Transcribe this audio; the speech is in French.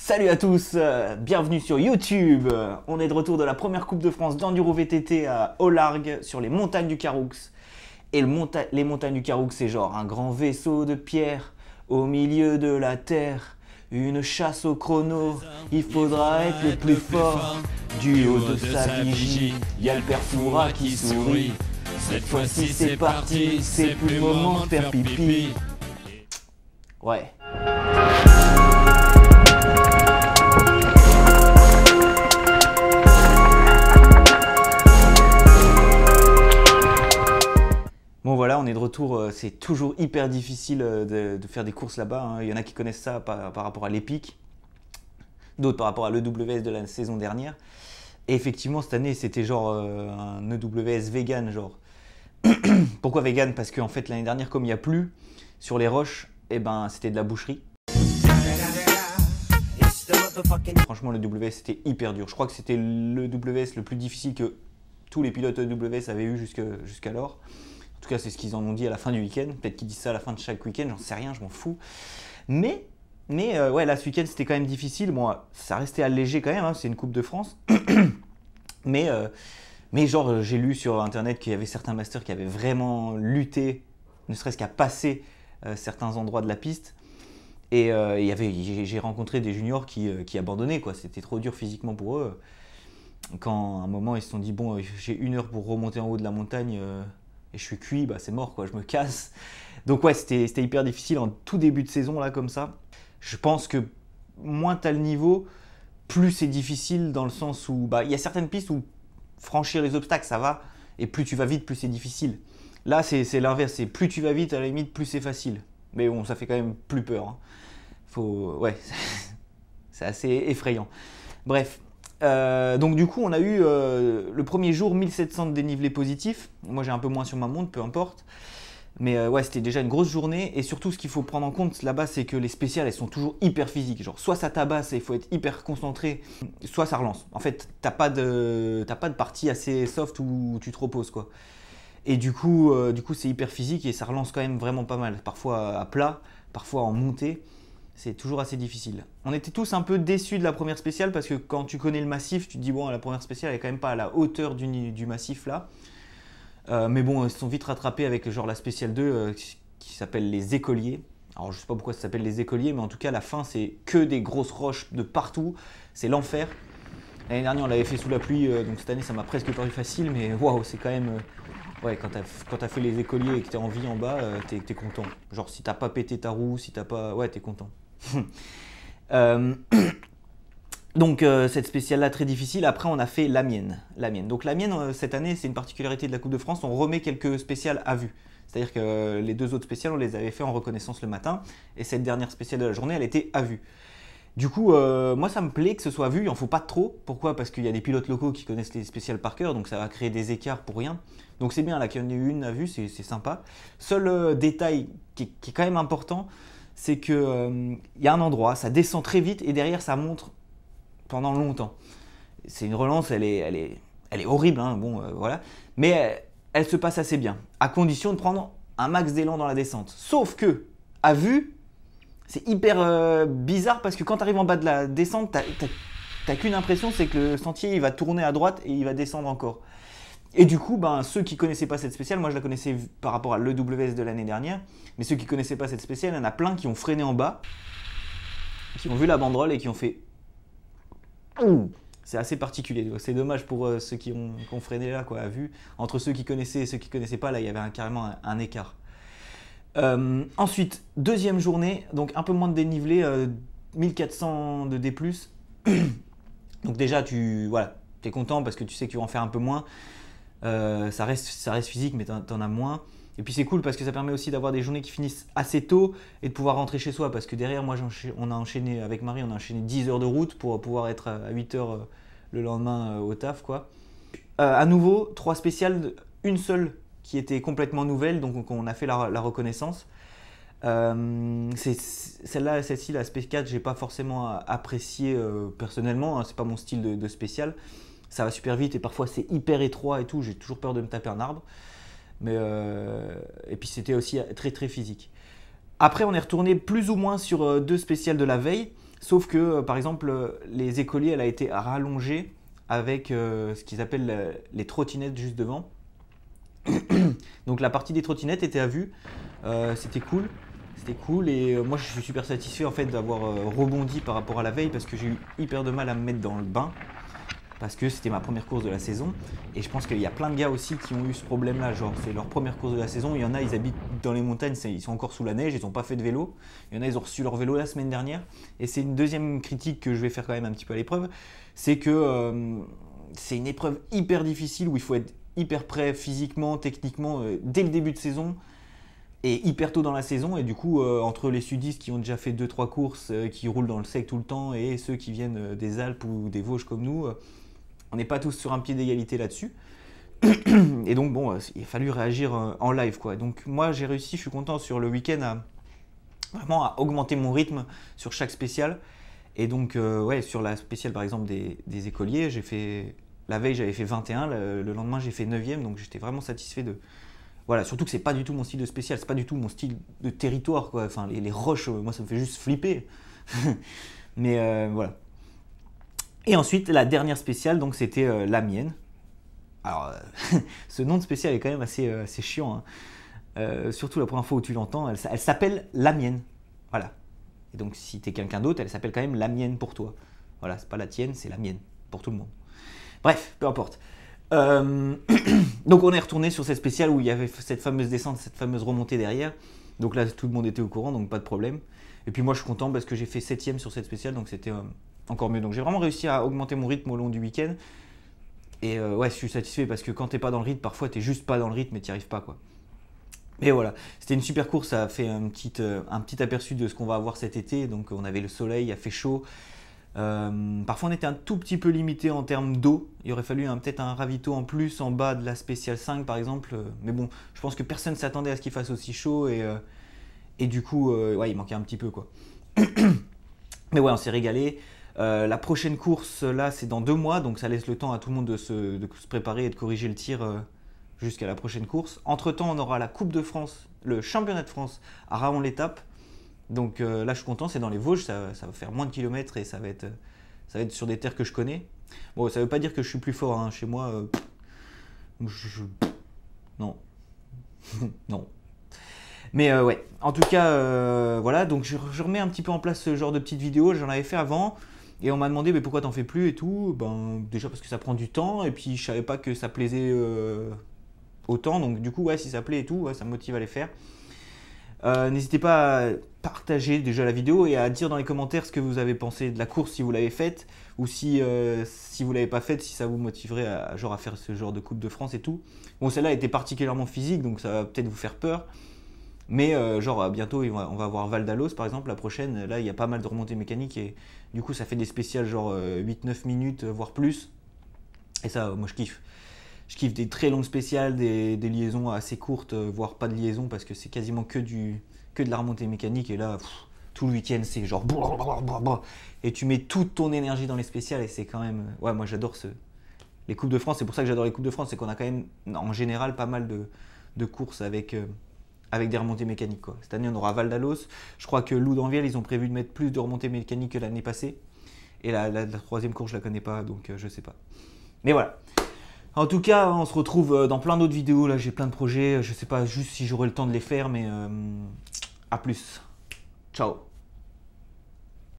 Salut à tous, euh, bienvenue sur YouTube. Euh, on est de retour de la première Coupe de France d'enduro VTT à Olargue sur les montagnes du Caroux. Et les montagnes du Caroux, c'est genre un grand vaisseau de pierre au milieu de la terre. Une chasse au chrono, il faudra être le plus fort. Du haut de sa vigie, y a le père qui sourit. Cette fois-ci c'est parti, c'est plus le moment de faire pipi. Ouais. Euh, c'est toujours hyper difficile euh, de, faire des courses là-bas. Hein. Il y en a qui connaissent ça par, rapport à l'Epic, d'autres par rapport à l'EWS de la saison dernière. Et effectivement, cette année, c'était genre euh, un EWS vegan, genre. Pourquoi vegan Parce qu'en en fait, l'année dernière, comme il n'y a plus, sur les roches, et eh ben, c'était de la boucherie. Franchement, le WS était hyper dur. Je crois que c'était le WS le plus difficile que tous les pilotes e WS avaient eu jusqu'alors. En tout cas, c'est ce qu'ils en ont dit à la fin du week-end. Peut-être qu'ils disent ça à la fin de chaque week-end, j'en sais rien, je m'en fous. Mais, mais euh, ouais, là, ce week-end, c'était quand même difficile. Bon, ça restait allégé quand même, hein, c'est une Coupe de France. mais, euh, mais genre, euh, j'ai lu sur Internet qu'il y avait certains masters qui avaient vraiment lutté, ne serait-ce qu'à passer certains endroits de la piste. Et il j'ai rencontré des juniors qui, qui abandonnaient, quoi. C'était trop dur physiquement pour eux. Quand à un moment, ils se sont dit, bon, j'ai une heure pour remonter en haut de la montagne et je suis cuit, bah c'est mort quoi, je me casse. Donc ouais, c'était hyper difficile en tout début de saison là comme ça. Je pense que moins t'as le niveau, plus c'est difficile dans le sens où bah il y a certaines pistes où franchir les obstacles ça va et plus tu vas vite, plus c'est difficile. Là c'est l'inverse, c'est plus tu vas vite à la limite plus c'est facile. Mais bon, ça fait quand même plus peur. Hein. Faut ouais, c'est assez effrayant. Bref, euh, donc du coup, on a eu euh, le premier jour 1700 de dénivelé positif. Moi, j'ai un peu moins sur ma montre, peu importe. Mais euh, ouais, c'était déjà une grosse journée. Et surtout, ce qu'il faut prendre en compte là-bas, c'est que les spéciales, elles sont toujours hyper physiques. Genre, soit ça tabasse et il faut être hyper concentré, soit ça relance. En fait, t'as pas de, pas de partie assez soft où tu te reposes, quoi. Et du coup, du coup, c'est hyper physique et ça relance quand même vraiment pas mal. Parfois à plat, parfois en montée c'est toujours assez difficile. On était tous un peu déçus de la première spéciale parce que quand tu connais le massif, tu dis bon, la première spéciale est quand même pas à la hauteur du, du massif là. Euh, mais bon, ils se sont vite rattrapés avec genre la spéciale 2 euh, qui s'appelle les écoliers. Alors je sais pas pourquoi ça s'appelle les écoliers, mais en tout cas la fin c'est que des grosses roches de partout, c'est l'enfer. L'année dernière on l'avait fait sous la pluie, euh, donc cette année ça m'a presque paru facile, mais waouh, c'est quand même... Ouais, quand tu as fait les écoliers et que t'es en vie en bas, t'es es content. Genre si t'as pas pété ta roue, si t'as pas... Ouais, t'es content. Euh, donc euh, cette spéciale-là très difficile, après on a fait la mienne. La mienne. Donc la mienne, euh, cette année, c'est une particularité de la Coupe de France, on remet quelques spéciales à vue. C'est-à-dire que les deux autres spéciales, on les avait fait en reconnaissance le matin, et cette dernière spéciale de la journée, elle était à vue. Du coup, moi, ça me plaît que ce soit vu. Il en faut pas trop. Pourquoi Parce qu'il y a des pilotes locaux qui connaissent les spéciales par cœur, donc ça va créer des écarts pour rien. Donc c'est bien, là qu'il y en ait une à vue, c'est sympa. Seul détail qui qui est, quand même important, c'est qu'il euh, y a un endroit, ça descend très vite et derrière ça montre pendant longtemps. C'est une relance, elle est, horrible, hein, euh, voilà. Mais euh, elle, se passe assez bien, à condition de prendre un max d'élan dans la descente. Sauf que, à vue, c'est hyper bizarre parce que quand tu arrives en bas de la descente, tu n'as qu'une impression, c'est que le sentier il va tourner à droite et il va descendre encore. Et du coup, ben, ceux qui connaissaient pas cette spéciale, moi je la connaissais par rapport à l'EWS de l'année dernière, mais ceux qui connaissaient pas cette spéciale, il y en a plein qui ont freiné en bas, qui ont vu la banderole et qui ont fait. C'est assez particulier. C'est dommage pour euh, ceux qui ont, freiné là, quoi, à vue. Entre ceux qui connaissaient et ceux qui connaissaient pas, là, il y avait carrément un, écart. Euh, ensuite, deuxième journée, donc un peu moins de dénivelé, 1400 euh, de D+. donc déjà, tu voilà, es content parce que tu sais que tu vas en faire un peu moins. Euh, ça, reste, ça reste physique, mais t'en, as moins. Et puis c'est cool parce que ça permet aussi d'avoir des journées qui finissent assez tôt et de pouvoir rentrer chez soi. Parce que derrière, moi, on a enchaîné, avec Marie, on a enchaîné 10 heures de route pour pouvoir être à 8 heures euh, le lendemain euh, au taf, quoi. à nouveau, trois spéciales, une seule qui était complètement nouvelle, donc on a fait la, reconnaissance. celle-là, celle-ci, la Space 4, j'ai pas forcément apprécié personnellement, hein, c'est pas mon style de, de spécial ça va super vite et parfois c'est hyper étroit et tout. J'ai toujours peur de me taper un arbre. Mais euh, et puis c'était aussi très très physique. Après, on est retourné plus ou moins sur euh, deux spéciales de la veille, sauf que euh, par exemple, les écoliers, elle a été rallongée avec ce qu'ils appellent les trottinettes juste devant. Donc la partie des trottinettes était à vue, c'était cool. C'était cool et moi je suis super satisfait en fait d'avoir rebondi par rapport à la veille parce que j'ai eu hyper de mal à me mettre dans le bain parce que c'était ma première course de la saison. Et je pense qu'il y a plein de gars aussi qui ont eu ce problème-là. Genre, c'est leur première course de la saison. Il y en a, ils habitent dans les montagnes, ils sont encore sous la neige, ils ont pas fait de vélo. Il y en a, ils ont reçu leur vélo la semaine dernière. Et c'est une deuxième critique que je vais faire quand même un petit peu à l'épreuve. C'est que euh, c'est une épreuve hyper difficile où il faut être hyper prêt physiquement, techniquement, euh, dès le début de saison et hyper tôt dans la saison. Et du coup, euh, entre les sudistes qui ont déjà fait 2-3 courses, qui roulent dans le sec tout le temps, et ceux qui viennent des Alpes ou des Vosges comme nous, on n'est pas tous sur un pied d'égalité là-dessus. Et donc, bon, euh, il a fallu réagir euh, en live, quoi. Donc, moi, j'ai réussi, je suis content sur le week-end à vraiment à augmenter mon rythme sur chaque spécial. Et donc, euh, ouais, sur la spéciale, par exemple, des, écoliers, j'ai fait. La veille, j'avais fait 21, le, lendemain, j'ai fait 9 e donc j'étais vraiment satisfait de, voilà, surtout que c'est pas du tout mon style de spécial, c'est pas du tout mon style de territoire, quoi. Enfin, les, roches, moi, ça me fait juste flipper. Mais voilà. Et ensuite, la dernière spéciale, donc c'était euh, la mienne. Alors, euh, ce nom de spéciale est quand même assez, euh, assez chiant. Hein. surtout la première fois où tu l'entends, elle, elle s'appelle la mienne. Voilà. Et donc, si t'es quelqu'un d'autre, elle s'appelle quand même la mienne pour toi. Voilà, c'est pas la tienne, c'est la mienne pour tout le monde. Bref, peu importe. donc, on est retourné sur cette spéciale où il y avait cette fameuse descente, cette fameuse remontée derrière. Donc là, tout le monde était au courant, donc pas de problème. Et puis moi, je suis content parce que j'ai fait septième sur cette spéciale, donc c'était encore mieux. Donc j'ai vraiment réussi à augmenter mon rythme au long du week-end. Et euh, ouais, je suis satisfait parce que quand t'es pas dans le rythme, parfois t'es juste pas dans le rythme et t'y arrives pas quoi. Mais voilà, c'était une super course, ça a fait un petit, euh, un petit aperçu de ce qu'on va avoir cet été. Donc on avait le soleil, il a fait chaud. Euh, parfois on était un tout petit peu limité en termes d'eau. Il aurait fallu hein, peut-être un ravito en plus en bas de la spéciale 5 par exemple. Mais bon, je pense que personne s'attendait à ce qu'il fasse aussi chaud et, et du coup, ouais, il manquait un petit peu quoi. Mais ouais, on s'est régalé. Euh, la prochaine course, là, c'est dans deux mois, donc ça laisse le temps à tout le monde de se, préparer et de corriger le tir euh, jusqu'à la prochaine course. Entre-temps, on aura la Coupe de France, le Championnat de France à Raon-l'Étape. Donc euh, là, je suis content, c'est dans les Vosges, ça, va faire moins de kilomètres et ça va, être, ça sur des terres que je connais. Bon, ça veut pas dire que je suis plus fort, hein. chez moi. non. non. Mais ouais, en tout cas, voilà, donc je, je, remets un petit peu en place ce genre de petite vidéo j'en avais fait avant. Et on m'a demandé mais pourquoi t'en fais plus et tout. Ben déjà parce que ça prend du temps et puis je savais pas que ça plaisait euh, autant. Donc du coup ouais si ça plaît et tout, ça me motive à les faire. Euh, n'hésitez pas à partager déjà la vidéo et à dire dans les commentaires ce que vous avez pensé de la course si vous l'avez faite ou si, euh, si vous l'avez pas faite, si ça vous motiverait à, genre, à faire ce genre de Coupe de France et tout. Bon, celle-là était particulièrement physique donc ça va peut-être vous faire peur. Mais euh, genre bientôt on va avoir Valdalos par exemple, la prochaine, là il y a pas mal de remontées mécaniques et du coup ça fait des spéciales genre 8-9 euh, minutes, euh, voire plus. Et ça, moi je kiffe. Je kiffe des très longues spéciales, des, liaisons assez courtes, voire pas de liaison parce que c'est quasiment que, du, que de la remontée mécanique et là... tout le week-end, c'est genre et tu mets toute ton énergie dans les spéciales et c'est quand même ouais moi j'adore ce les coupes de France c'est pour ça que j'adore les coupes de France c'est qu'on a quand même en général pas mal de, courses avec avec des remontées mécaniques. Cette année, on aura Val d'Alos. Je crois que Lou d'Anviel, ils ont prévu de mettre plus de remontées mécaniques que l'année passée. Et la, troisième course, je la connais pas, donc euh, je sais pas. Mais voilà. En tout cas, hein, on se retrouve euh, dans plein d'autres vidéos. Là, j'ai plein de projets. Je sais pas juste si j'aurai le temps de les faire, mais euh, à plus. Ciao.